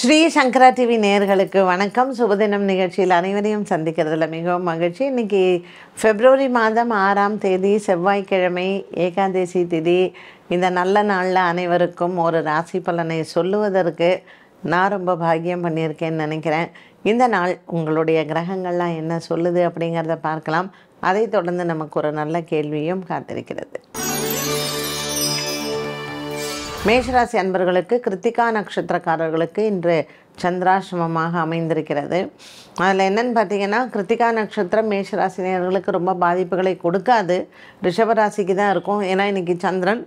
ஸ்ரீ சங்கரா TV நேர்களுக்கு வணக்கம் சுபதினம் நிகழ்ச்சியில் அனைவரையும் சந்திக்கிறதுல மிகவும் மகிழ்ச்சி இன்றைக்கி ஃபெப்ரவரி மாதம் ஆறாம் தேதி செவ்வாய்க்கிழமை ஏகாதேசி திதி இந்த நல்ல நாளில் அனைவருக்கும் ஒரு ராசி பலனை சொல்லுவதற்கு நான் ரொம்ப பாக்கியம் பண்ணியிருக்கேன்னு நினைக்கிறேன் இந்த நாள் உங்களுடைய கிரகங்கள்லாம் என்ன சொல்லுது அப்படிங்கிறத பார்க்கலாம் அதை தொடர்ந்து நமக்கு ஒரு நல்ல கேள்வியும் காத்திருக்கிறது மேஷராசி அன்பர்களுக்கு கிருத்திகா நட்சத்திரக்காரர்களுக்கு இன்று சந்திராசிரமமாக அமைந்திருக்கிறது அதில் என்னென்னு பார்த்தீங்கன்னா கிருத்திகா நட்சத்திரம் மேஷராசினியர்களுக்கு ரொம்ப பாதிப்புகளை கொடுக்காது ரிஷபராசிக்கு தான் இருக்கும் ஏன்னா இன்றைக்கி சந்திரன்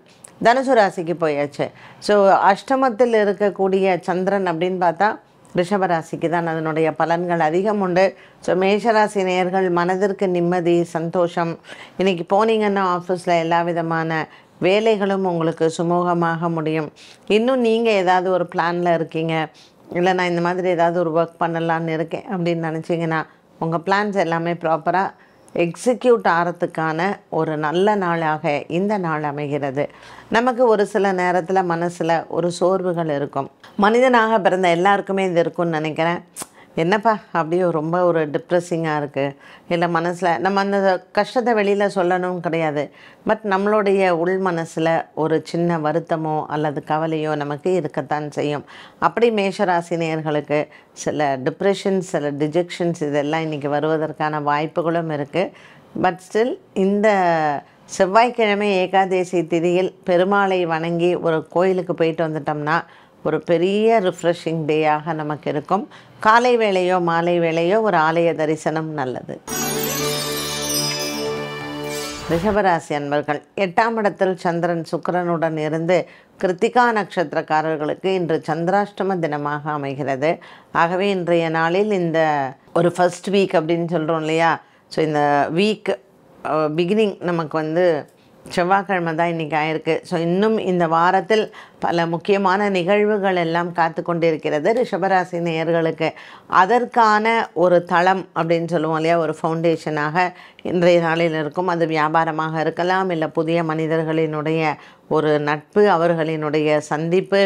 தனுசு ராசிக்கு போயாச்சு ஸோ அஷ்டமத்தில் இருக்கக்கூடிய சந்திரன் அப்படின்னு பார்த்தா ரிஷபராசிக்கு தான் அதனுடைய பலன்கள் அதிகம் உண்டு ஸோ மேஷராசி நேர்கள் மனதிற்கு நிம்மதி சந்தோஷம் இன்றைக்கி போனீங்கன்னா ஆஃபீஸில் எல்லா விதமான வேலைகளும் உங்களுக்கு சுமூகமாக முடியும் இன்னும் நீங்கள் ஏதாவது ஒரு பிளானில் இருக்கீங்க இல்லை நான் இந்த மாதிரி ஏதாவது ஒரு ஒர்க் பண்ணலான்னு இருக்கேன் அப்படின்னு நினச்சிங்கன்னா உங்கள் பிளான்ஸ் எல்லாமே ப்ராப்பராக எக்ஸிக்யூட் ஆகிறதுக்கான ஒரு நல்ல நாளாக இந்த நாள் அமைகிறது நமக்கு ஒரு சில நேரத்தில் மனசில் ஒரு சோர்வுகள் இருக்கும் மனிதனாக பிறந்த எல்லாருக்குமே இது இருக்கும்னு நினைக்கிறேன் என்னப்பா அப்படியே ரொம்ப ஒரு டிப்ரெஸ்ஸிங்காக இருக்குது இல்லை மனசில் நம்ம அந்த கஷ்டத்தை வெளியில் சொல்லணும் கிடையாது பட் நம்மளுடைய உள் மனசில் ஒரு சின்ன வருத்தமோ அல்லது கவலையோ நமக்கு இருக்கத்தான் செய்யும் அப்படி மேஷராசினியர்களுக்கு சில டிப்ரெஷன் சில டிஜெக்ஷன்ஸ் இதெல்லாம் இன்றைக்கி வருவதற்கான வாய்ப்புகளும் இருக்குது பட் ஸ்டில் இந்த செவ்வாய்க்கிழமை ஏகாதேசி திதியில் பெருமாளை வணங்கி ஒரு கோயிலுக்கு போயிட்டு வந்துட்டோம்னா ஒரு பெரிய ரிஃப்ரெஷிங் டேயாக நமக்கு இருக்கும் காலை வேளையோ மாலை வேளையோ ஒரு ஆலய தரிசனம் நல்லது ரிஷபராசி அன்பர்கள் எட்டாம் இடத்தில் சந்திரன் சுக்கரனுடன் இருந்து கிருத்திகா நட்சத்திரக்காரர்களுக்கு இன்று சந்திராஷ்டம தினமாக அமைகிறது ஆகவே இன்றைய நாளில் இந்த ஒரு ஃபஸ்ட் வீக் அப்படின்னு சொல்கிறோம் இல்லையா ஸோ இந்த வீக் பிகினிங் uh, நமக்கு வந்து செவ்வாய்க்கிழமை தான் இன்றைக்கி ஆயிருக்கு ஸோ இன்னும் இந்த வாரத்தில் பல முக்கியமான நிகழ்வுகள் எல்லாம் காத்து கொண்டிருக்கிறது ரிஷபராசி நேயர்களுக்கு அதற்கான ஒரு தளம் அப்படின்னு சொல்லுவோம் இல்லையா ஒரு ஃபவுண்டேஷனாக இன்றைய நாளில் இருக்கும் அது வியாபாரமாக இருக்கலாம் இல்லை புதிய மனிதர்களினுடைய ஒரு நட்பு அவர்களினுடைய சந்திப்பு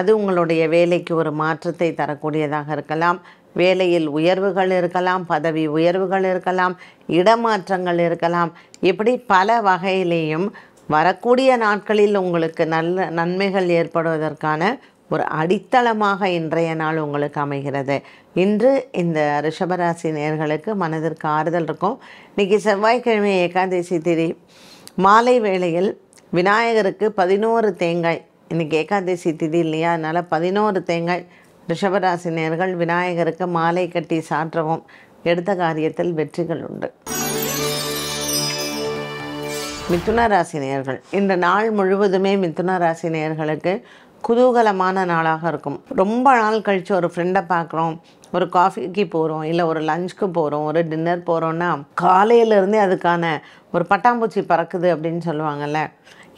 அது உங்களுடைய வேலைக்கு ஒரு மாற்றத்தை தரக்கூடியதாக இருக்கலாம் வேலையில் உயர்வுகள் இருக்கலாம் பதவி உயர்வுகள் இருக்கலாம் இடமாற்றங்கள் இருக்கலாம் இப்படி பல வகையிலேயும் வரக்கூடிய நாட்களில் உங்களுக்கு நல்ல நன்மைகள் ஏற்படுவதற்கான ஒரு அடித்தளமாக இன்றைய நாள் உங்களுக்கு அமைகிறது இன்று இந்த ரிஷபராசி நேர்களுக்கு மனதிற்கு ஆறுதல் இருக்கும் இன்றைக்கி செவ்வாய்க்கிழமை ஏகாதசி திரி மாலை வேளையில் விநாயகருக்கு பதினோரு தேங்காய் இன்றைக்கி ஏகாதசி திதி இல்லையா அதனால் பதினோரு தேங்காய் ரிஷபராசி நேர்கள் விநாயகருக்கு மாலை கட்டி சாற்றவும் எடுத்த காரியத்தில் வெற்றிகள் உண்டு மிதுன ராசி நேர்கள் இந்த நாள் முழுவதுமே மிதுன ராசி நேர்களுக்கு குதூகலமான நாளாக இருக்கும் ரொம்ப நாள் கழித்து ஒரு ஃப்ரெண்டை பார்க்குறோம் ஒரு காஃபிக்கு போகிறோம் இல்லை ஒரு லஞ்சுக்கு போகிறோம் ஒரு டின்னர் போகிறோன்னா காலையிலேருந்தே அதுக்கான ஒரு பட்டாம்பூச்சி பறக்குது அப்படின்னு சொல்லுவாங்கள்ல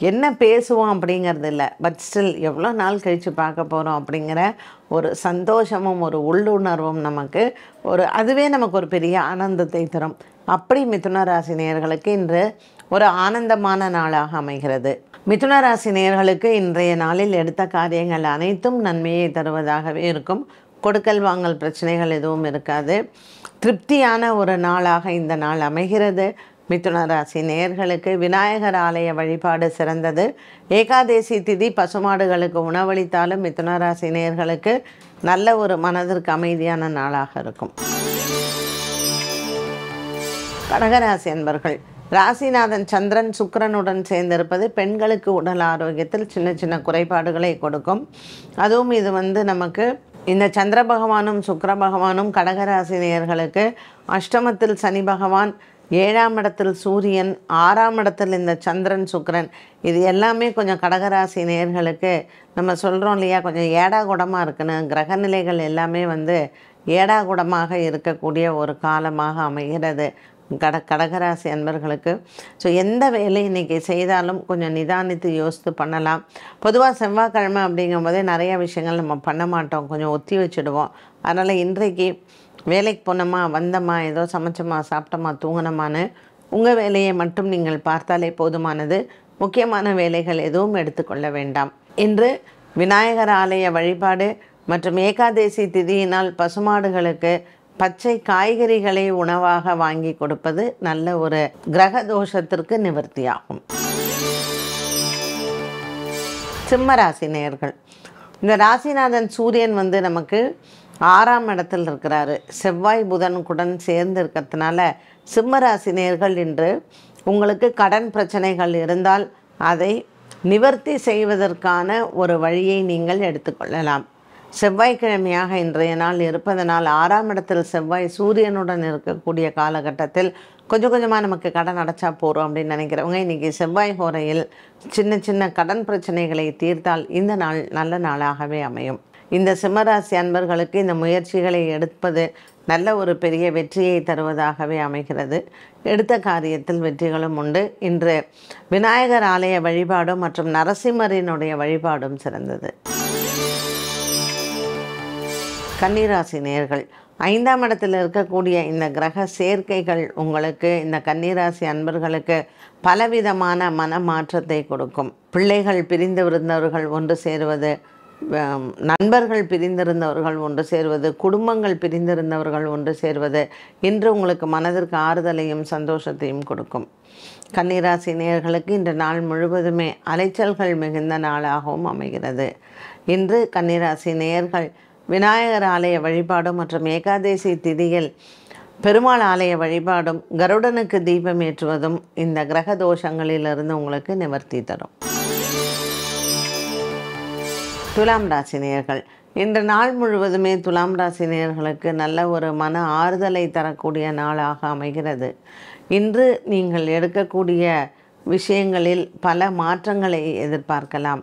என்ன பேசுவோம் அப்படிங்கிறது இல்லை பட் ஸ்டில் எவ்வளோ நாள் கழித்து பார்க்க போகிறோம் அப்படிங்கிற ஒரு சந்தோஷமும் ஒரு உள்ளுணர்வும் நமக்கு ஒரு அதுவே நமக்கு ஒரு பெரிய ஆனந்தத்தை தரும் அப்படி மிதுன ராசி நேர்களுக்கு இன்று ஒரு ஆனந்தமான நாளாக அமைகிறது மிதுன ராசி நேர்களுக்கு இன்றைய நாளில் எடுத்த காரியங்கள் அனைத்தும் நன்மையை தருவதாகவே இருக்கும் கொடுக்கல் வாங்கல் பிரச்சனைகள் எதுவும் இருக்காது திருப்தியான ஒரு நாளாக இந்த நாள் அமைகிறது மிதுனராசி நேர்களுக்கு விநாயகர் ஆலய வழிபாடு சிறந்தது ஏகாதேசி திதி பசுமாடுகளுக்கு உணவளித்தாலும் மிதுனராசி நேர்களுக்கு நல்ல ஒரு மனதிற்கு அமைதியான நாளாக இருக்கும் கடகராசி அன்பர்கள் ராசிநாதன் சந்திரன் சுக்கரனுடன் சேர்ந்திருப்பது பெண்களுக்கு உடல் ஆரோக்கியத்தில் சின்ன சின்ன குறைபாடுகளை கொடுக்கும் அதுவும் இது வந்து நமக்கு இந்த சந்திர பகவானும் சுக்கர பகவானும் கடகராசி நேயர்களுக்கு அஷ்டமத்தில் சனி பகவான் ஏழாம் இடத்தில் சூரியன் ஆறாம் இடத்தில் இந்த சந்திரன் சுக்கரன் இது எல்லாமே கொஞ்சம் கடகராசி நேர்களுக்கு நம்ம சொல்கிறோம் இல்லையா கொஞ்சம் ஏடாகுடமாக இருக்குன்னு கிரகநிலைகள் எல்லாமே வந்து ஏடாகுடமாக இருக்கக்கூடிய ஒரு காலமாக அமைகிறது கட கடகராசி அன்பர்களுக்கு ஸோ எந்த வேலை இன்றைக்கி செய்தாலும் கொஞ்சம் நிதானித்து யோசித்து பண்ணலாம் பொதுவாக செவ்வாய்க்கிழமை அப்படிங்கும்போதே நிறைய விஷயங்கள் நம்ம பண்ண மாட்டோம் கொஞ்சம் ஒத்தி வச்சுடுவோம் அதனால் இன்றைக்கு வேலைக்கு போனோமா வந்தோமா ஏதோ சமைச்சோமா சாப்பிட்டோமா தூங்கினோமான்னு உங்கள் வேலையை மட்டும் நீங்கள் பார்த்தாலே போதுமானது முக்கியமான வேலைகள் எதுவும் எடுத்துக்கொள்ள வேண்டாம் இன்று விநாயகர் ஆலய வழிபாடு மற்றும் ஏகாதேசி திதியினால் பசுமாடுகளுக்கு பச்சை காய்கறிகளை உணவாக வாங்கி கொடுப்பது நல்ல ஒரு கிரக தோஷத்திற்கு நிவர்த்தியாகும் சிம்ம ராசி இந்த ராசிநாதன் சூரியன் வந்து நமக்கு ஆறாம் இடத்தில் இருக்கிறாரு செவ்வாய் புதனுக்குடன் சேர்ந்து இருக்கிறதுனால சிம்மராசினியர்கள் இன்று உங்களுக்கு கடன் பிரச்சனைகள் இருந்தால் அதை நிவர்த்தி செய்வதற்கான ஒரு வழியை நீங்கள் எடுத்துக்கொள்ளலாம் செவ்வாய்க்கிழமையாக இன்றைய நாள் இருப்பதனால் ஆறாம் இடத்தில் செவ்வாய் சூரியனுடன் இருக்கக்கூடிய காலகட்டத்தில் கொஞ்சம் கொஞ்சமாக நமக்கு கடன் அடைச்சா போகிறோம் அப்படின்னு நினைக்கிறவங்க இன்றைக்கி செவ்வாய் ஹோரையில் சின்ன சின்ன கடன் பிரச்சனைகளை தீர்த்தால் இந்த நாள் நல்ல நாளாகவே அமையும் இந்த சிம்மராசி அன்பர்களுக்கு இந்த முயற்சிகளை எடுப்பது நல்ல ஒரு பெரிய வெற்றியை தருவதாகவே அமைகிறது எடுத்த காரியத்தில் வெற்றிகளும் உண்டு இன்று விநாயகர் ஆலய வழிபாடும் மற்றும் நரசிம்மரினுடைய வழிபாடும் சிறந்தது கன்னிராசி நேர்கள் ஐந்தாம் இடத்தில் இருக்கக்கூடிய இந்த கிரக சேர்க்கைகள் உங்களுக்கு இந்த கன்னிராசி அன்பர்களுக்கு பலவிதமான மன மாற்றத்தை கொடுக்கும் பிள்ளைகள் பிரிந்து விருந்தவர்கள் ஒன்று சேருவது நண்பர்கள் பிரிந்திருந்தவர்கள் ஒன்று சேர்வது குடும்பங்கள் பிரிந்திருந்தவர்கள் ஒன்று சேர்வது இன்று உங்களுக்கு மனதிற்கு ஆறுதலையும் சந்தோஷத்தையும் கொடுக்கும் கன்னிராசி நேர்களுக்கு இந்த நாள் முழுவதுமே அலைச்சல்கள் மிகுந்த நாளாகவும் அமைகிறது இன்று கன்னிராசி நேர்கள் விநாயகர் ஆலய வழிபாடு மற்றும் ஏகாதேசி திதியில் பெருமாள் ஆலய வழிபாடும் கருடனுக்கு தீபம் ஏற்றுவதும் இந்த கிரக தோஷங்களிலிருந்து உங்களுக்கு நிவர்த்தி தரும் துலாம் ராசி நேயர்கள் இன்று நாள் முழுவதுமே துலாம் ராசி நல்ல ஒரு மன ஆறுதலை தரக்கூடிய நாளாக அமைகிறது இன்று நீங்கள் எடுக்கக்கூடிய விஷயங்களில் பல மாற்றங்களை எதிர்பார்க்கலாம்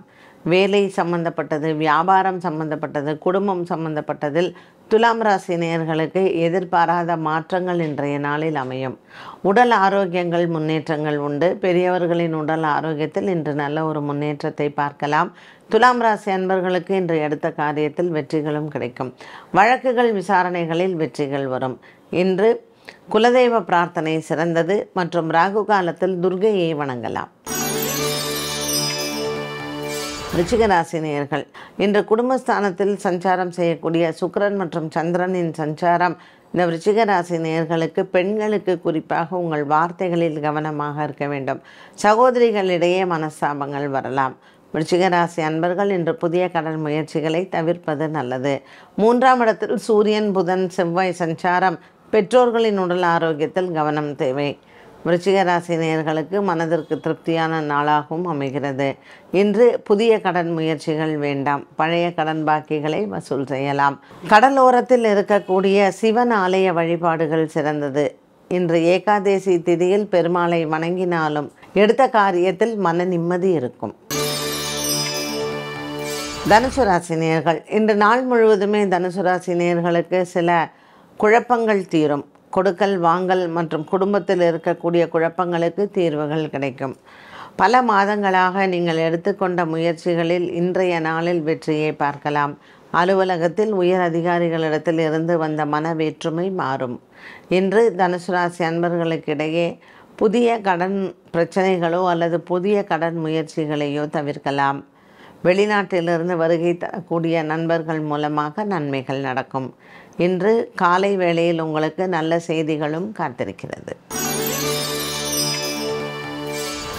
வேலை சம்பந்தப்பட்டது வியாபாரம் சம்பந்தப்பட்டது குடும்பம் சம்பந்தப்பட்டதில் துலாம் ராசி நேர்களுக்கு எதிர்பாராத மாற்றங்கள் இன்றைய நாளில் அமையும் உடல் ஆரோக்கியங்கள் முன்னேற்றங்கள் உண்டு பெரியவர்களின் உடல் ஆரோக்கியத்தில் இன்று நல்ல ஒரு முன்னேற்றத்தை பார்க்கலாம் துலாம் ராசி அன்பர்களுக்கு இன்று எடுத்த காரியத்தில் வெற்றிகளும் கிடைக்கும் வழக்குகள் விசாரணைகளில் வெற்றிகள் வரும் இன்று குலதெய்வ பிரார்த்தனை சிறந்தது மற்றும் ராகு காலத்தில் துர்கையை வணங்கலாம் நேர்கள் இன்று குடும்பஸ்தானத்தில் சஞ்சாரம் செய்யக்கூடிய சுக்கரன் மற்றும் சந்திரனின் சஞ்சாரம் இந்த ரிச்சிகராசி நேர்களுக்கு பெண்களுக்கு குறிப்பாக உங்கள் வார்த்தைகளில் கவனமாக இருக்க வேண்டும் சகோதரிகளிடையே மனஸ்தாபங்கள் வரலாம் ரிச்சிகராசி அன்பர்கள் இன்று புதிய கடல் முயற்சிகளை தவிர்ப்பது நல்லது மூன்றாம் இடத்தில் சூரியன் புதன் செவ்வாய் சஞ்சாரம் பெற்றோர்களின் உடல் ஆரோக்கியத்தில் கவனம் தேவை விருச்சிக ராசி நேர்களுக்கு மனதிற்கு திருப்தியான நாளாகவும் அமைகிறது இன்று புதிய கடன் முயற்சிகள் வேண்டாம் பழைய கடன் பாக்கிகளை வசூல் செய்யலாம் கடலோரத்தில் இருக்கக்கூடிய சிவன் ஆலய வழிபாடுகள் சிறந்தது இன்று ஏகாதேசி திதியில் பெருமாளை வணங்கினாலும் எடுத்த காரியத்தில் மன நிம்மதி இருக்கும் தனுசு ராசி நேர்கள் இன்று நாள் முழுவதுமே தனுசு ராசி நேர்களுக்கு சில குழப்பங்கள் தீரும் கொடுக்கல் வாங்கல் மற்றும் குடும்பத்தில் இருக்கக்கூடிய குழப்பங்களுக்கு தீர்வுகள் கிடைக்கும் பல மாதங்களாக நீங்கள் எடுத்துக்கொண்ட முயற்சிகளில் இன்றைய நாளில் வெற்றியை பார்க்கலாம் அலுவலகத்தில் உயர் அதிகாரிகளிடத்தில் இருந்து வந்த மன வேற்றுமை மாறும் இன்று தனுசு ராசி அன்பர்களுக்கிடையே புதிய கடன் பிரச்சனைகளோ அல்லது புதிய கடன் முயற்சிகளையோ தவிர்க்கலாம் வெளிநாட்டிலிருந்து வருகை தரக்கூடிய நண்பர்கள் மூலமாக நன்மைகள் நடக்கும் இன்று காலை வேளையில் உங்களுக்கு நல்ல செய்திகளும் காத்திருக்கிறது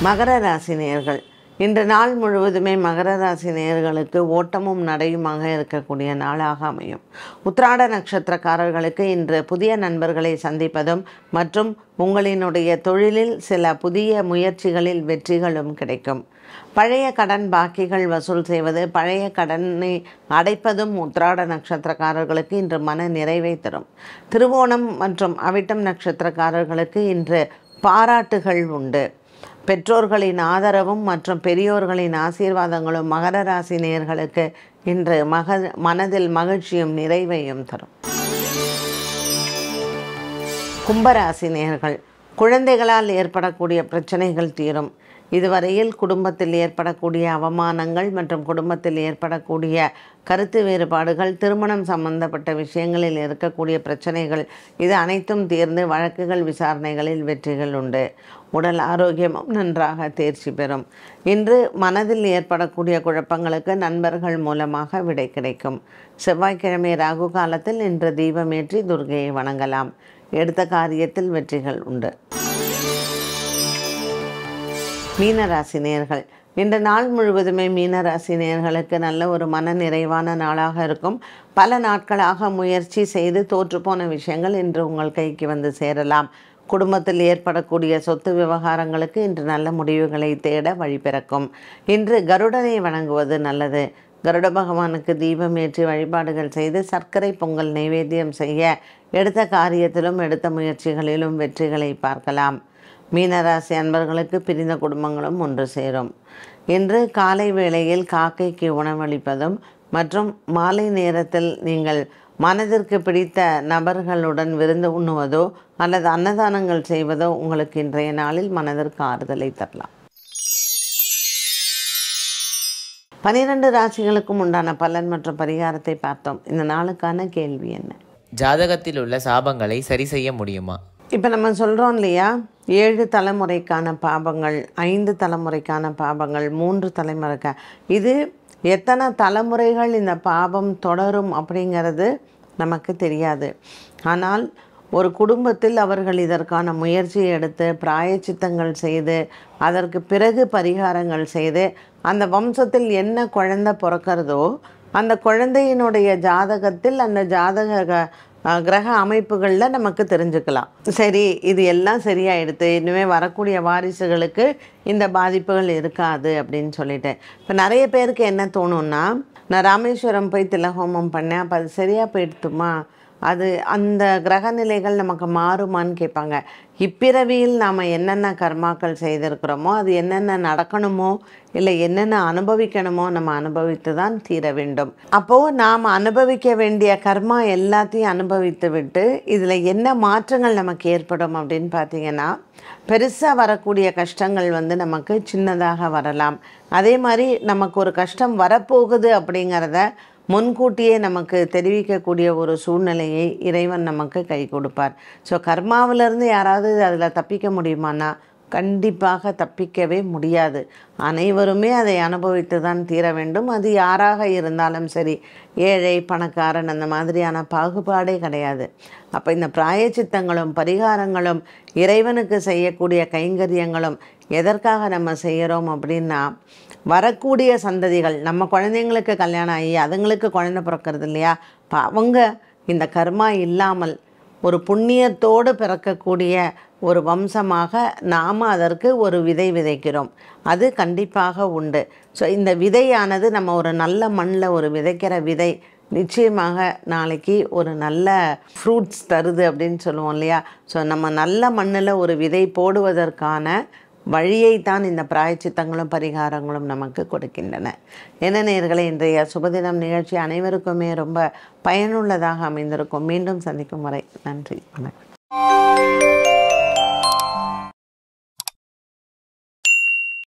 மகர ராசி நேர்கள் இன்று நாள் முழுவதுமே மகர ராசி நேர்களுக்கு ஓட்டமும் நடையுமாக இருக்கக்கூடிய நாளாக அமையும் உத்ராட நட்சத்திரக்காரர்களுக்கு இன்று புதிய நண்பர்களை சந்திப்பதும் மற்றும் உங்களினுடைய தொழிலில் சில புதிய முயற்சிகளில் வெற்றிகளும் கிடைக்கும் பழைய கடன் பாக்கிகள் வசூல் செய்வது பழைய கடனை அடைப்பதும் உத்ராட நட்சத்திரக்காரர்களுக்கு இன்று மன நிறைவை தரும் திருவோணம் மற்றும் அவிட்டம் நட்சத்திரக்காரர்களுக்கு இன்று பாராட்டுகள் உண்டு பெற்றோர்களின் ஆதரவும் மற்றும் பெரியோர்களின் ஆசீர்வாதங்களும் மகர ராசி நேர்களுக்கு இன்று மக மனதில் மகிழ்ச்சியும் நிறைவையும் தரும் கும்பராசி நேர்கள் குழந்தைகளால் ஏற்படக்கூடிய பிரச்சனைகள் தீரும் இதுவரையில் குடும்பத்தில் ஏற்படக்கூடிய அவமானங்கள் மற்றும் குடும்பத்தில் ஏற்படக்கூடிய கருத்து வேறுபாடுகள் திருமணம் சம்பந்தப்பட்ட விஷயங்களில் இருக்கக்கூடிய பிரச்சனைகள் இது அனைத்தும் தீர்ந்து வழக்குகள் விசாரணைகளில் வெற்றிகள் உண்டு உடல் ஆரோக்கியமும் நன்றாக தேர்ச்சி பெறும் இன்று மனதில் ஏற்படக்கூடிய குழப்பங்களுக்கு நண்பர்கள் மூலமாக விடை கிடைக்கும் செவ்வாய்க்கிழமை ராகு காலத்தில் இன்று தீபமேற்றி துர்கையை வணங்கலாம் எடுத்த காரியத்தில் வெற்றிகள் உண்டு மீனராசி நேர்கள் இந்த நாள் முழுவதுமே மீனராசி நேர்களுக்கு நல்ல ஒரு மன நிறைவான நாளாக இருக்கும் பல நாட்களாக முயற்சி செய்து தோற்றுப்போன விஷயங்கள் இன்று உங்கள் கைக்கு வந்து சேரலாம் குடும்பத்தில் ஏற்படக்கூடிய சொத்து விவகாரங்களுக்கு இன்று நல்ல முடிவுகளை தேட வழிபிறக்கும் இன்று கருடனை வணங்குவது நல்லது கருட பகவானுக்கு தீபம் ஏற்றி வழிபாடுகள் செய்து சர்க்கரை பொங்கல் நைவேத்தியம் செய்ய எடுத்த காரியத்திலும் எடுத்த முயற்சிகளிலும் வெற்றிகளை பார்க்கலாம் மீனராசி அன்பர்களுக்கு பிரிந்த குடும்பங்களும் ஒன்று சேரும் இன்று காலை வேளையில் காக்கைக்கு உணவளிப்பதும் மற்றும் மாலை நேரத்தில் நீங்கள் மனதிற்கு பிடித்த நபர்களுடன் விருந்து உண்ணுவதோ அல்லது அன்னதானங்கள் செய்வதோ உங்களுக்கு இன்றைய நாளில் மனதிற்கு ஆறுதலை தரலாம் பனிரெண்டு ராசிகளுக்கும் உண்டான பலன் மற்றும் பரிகாரத்தை பார்த்தோம் இந்த நாளுக்கான கேள்வி என்ன ஜாதகத்தில் உள்ள சாபங்களை சரி செய்ய முடியுமா இப்போ நம்ம சொல்கிறோம் இல்லையா ஏழு தலைமுறைக்கான பாபங்கள் ஐந்து தலைமுறைக்கான பாபங்கள் மூன்று தலைமுறைக்கு இது எத்தனை தலைமுறைகள் இந்த பாபம் தொடரும் அப்படிங்கிறது நமக்கு தெரியாது ஆனால் ஒரு குடும்பத்தில் அவர்கள் இதற்கான முயற்சியை எடுத்து பிராயச்சித்தங்கள் செய்து அதற்கு பிறகு பரிகாரங்கள் செய்து அந்த வம்சத்தில் என்ன குழந்தை பிறக்கிறதோ அந்த குழந்தையினுடைய ஜாதகத்தில் அந்த ஜாதக கிரக அமைப்புகளில் நமக்கு தெரிஞ்சுக்கலாம் சரி இது எல்லாம் சரியாயிடுது இனிமேல் வரக்கூடிய வாரிசுகளுக்கு இந்த பாதிப்புகள் இருக்காது அப்படின்னு சொல்லிட்டு இப்போ நிறைய பேருக்கு என்ன தோணுன்னா நான் ராமேஸ்வரம் போய் தில ஹோமம் பண்ணேன் அப்போ அது சரியாக போயிடுத்துமா அது அந்த கிரக நிலைகள் நமக்கு மாறுமான்னு கேட்பாங்க இப்பிறவியில் நாம் என்னென்ன கர்மாக்கள் செய்திருக்கிறோமோ அது என்னென்ன நடக்கணுமோ இல்லை என்னென்ன அனுபவிக்கணுமோ நம்ம அனுபவித்து தான் தீர வேண்டும் அப்போது நாம் அனுபவிக்க வேண்டிய கர்மா எல்லாத்தையும் அனுபவித்து விட்டு இதில் என்ன மாற்றங்கள் நமக்கு ஏற்படும் அப்படின்னு பார்த்தீங்கன்னா பெருசாக வரக்கூடிய கஷ்டங்கள் வந்து நமக்கு சின்னதாக வரலாம் அதே மாதிரி நமக்கு ஒரு கஷ்டம் வரப்போகுது அப்படிங்கிறத முன்கூட்டியே நமக்கு தெரிவிக்கக்கூடிய ஒரு சூழ்நிலையை இறைவன் நமக்கு கை கொடுப்பார் ஸோ கர்மாவிலேருந்து யாராவது அதில் தப்பிக்க முடியுமானா கண்டிப்பாக தப்பிக்கவே முடியாது அனைவருமே அதை அனுபவித்து தான் தீர வேண்டும் அது யாராக இருந்தாலும் சரி ஏழை பணக்காரன் அந்த மாதிரியான பாகுபாடே கிடையாது அப்போ இந்த பிராயச்சித்தங்களும் பரிகாரங்களும் இறைவனுக்கு செய்யக்கூடிய கைங்கரியங்களும் எதற்காக நம்ம செய்கிறோம் அப்படின்னா வரக்கூடிய சந்ததிகள் நம்ம குழந்தைங்களுக்கு கல்யாணம் ஆகி அதுங்களுக்கு குழந்தை பிறக்கிறது இல்லையா அவங்க இந்த கர்மா இல்லாமல் ஒரு புண்ணியத்தோடு பிறக்கக்கூடிய ஒரு வம்சமாக நாம் அதற்கு ஒரு விதை விதைக்கிறோம் அது கண்டிப்பாக உண்டு ஸோ இந்த விதையானது நம்ம ஒரு நல்ல மண்ணில் ஒரு விதைக்கிற விதை நிச்சயமாக நாளைக்கு ஒரு நல்ல ஃப்ரூட்ஸ் தருது அப்படின்னு சொல்லுவோம் இல்லையா ஸோ நம்ம நல்ல மண்ணில் ஒரு விதை போடுவதற்கான வழியை தான் இந்த பிராயச்சித்தங்களும் பரிகாரங்களும் நமக்கு கொடுக்கின்றன என்ன நேர்களை இன்றைய சுபதினம் நிகழ்ச்சி அனைவருக்குமே ரொம்ப பயனுள்ளதாக அமைந்திருக்கும் மீண்டும் சந்திக்கும் வரை நன்றி வணக்கம்